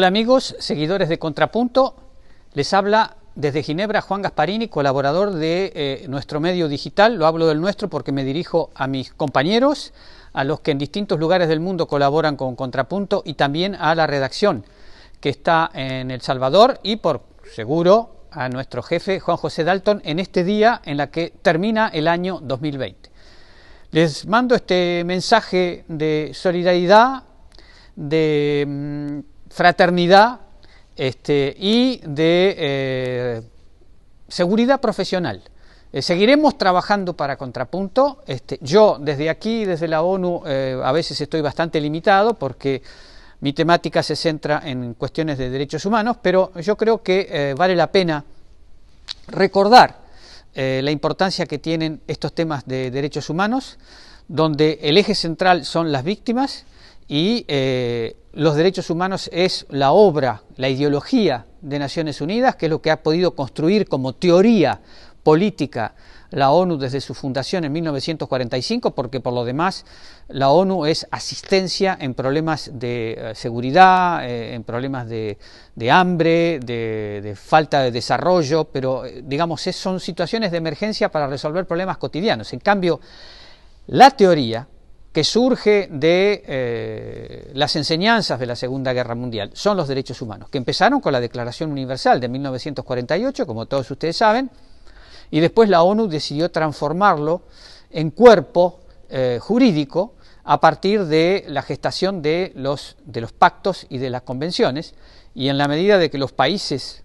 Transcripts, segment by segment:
Hola amigos, seguidores de Contrapunto, les habla desde Ginebra Juan Gasparini, colaborador de eh, nuestro medio digital, lo hablo del nuestro porque me dirijo a mis compañeros, a los que en distintos lugares del mundo colaboran con Contrapunto y también a la redacción que está en El Salvador y por seguro a nuestro jefe Juan José Dalton en este día en la que termina el año 2020. Les mando este mensaje de solidaridad, de mm, fraternidad este, y de eh, seguridad profesional. Eh, seguiremos trabajando para Contrapunto. Este, yo desde aquí, desde la ONU, eh, a veces estoy bastante limitado porque mi temática se centra en cuestiones de derechos humanos, pero yo creo que vale la pena recordar la importancia que tienen estos temas de derechos humanos, donde el eje central son las víctimas y eh, los derechos humanos es la obra, la ideología de Naciones Unidas, que es lo que ha podido construir como teoría política la ONU desde su fundación en 1945, porque por lo demás la ONU es asistencia en problemas de eh, seguridad, eh, en problemas de, hambre, de, falta de desarrollo, pero digamos es, son situaciones de emergencia para resolver problemas cotidianos. En cambio, la teoría que surge de eh, las enseñanzas de la Segunda Guerra Mundial son los derechos humanos, que empezaron con la Declaración Universal de 1948, como todos ustedes saben, y después la ONU decidió transformarlo en cuerpo eh, jurídico a partir de la gestación de los, de los pactos y de las convenciones, y en la medida de que los países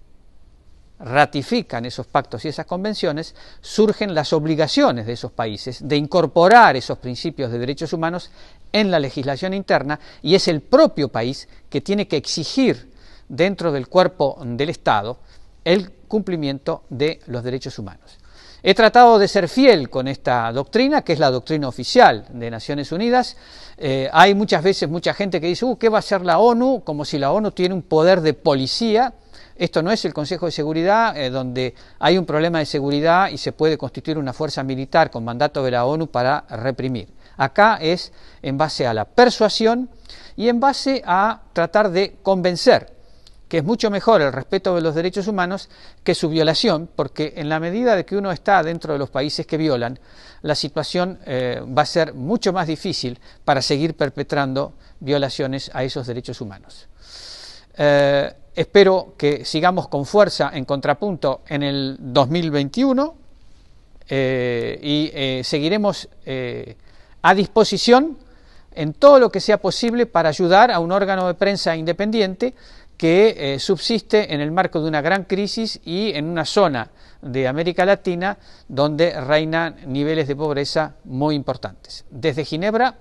ratifican esos pactos y esas convenciones, surgen las obligaciones de esos países de incorporar esos principios de derechos humanos en la legislación interna y es el propio país que tiene que exigir dentro del cuerpo del Estado el cumplimiento de los derechos humanos. He tratado de ser fiel con esta doctrina, que es la doctrina oficial de Naciones Unidas. Eh, hay muchas veces mucha gente que dice, uh, ¿qué va a hacer la ONU? Como si la ONU tiene un poder de policía esto no es el Consejo de Seguridad, eh, donde hay un problema de seguridad y se puede constituir una fuerza militar con mandato de la ONU para reprimir. Acá es en base a la persuasión y en base a tratar de convencer, que es mucho mejor el respeto de los derechos humanos que su violación, porque en la medida de que uno está dentro de los países que violan, la situación eh, va a ser mucho más difícil para seguir perpetrando violaciones a esos derechos humanos. Eh, espero que sigamos con fuerza en contrapunto en el 2021 eh, y eh, seguiremos eh, a disposición en todo lo que sea posible para ayudar a un órgano de prensa independiente que subsiste en el marco de una gran crisis y en una zona de América Latina donde reinan niveles de pobreza muy importantes. Desde Ginebra,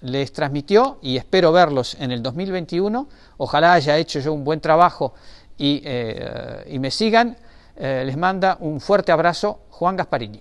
les transmitió y espero verlos en el 2021. Ojalá haya hecho yo un buen trabajo y, eh, me sigan. Eh, les manda un fuerte abrazo, Juan Gasparini.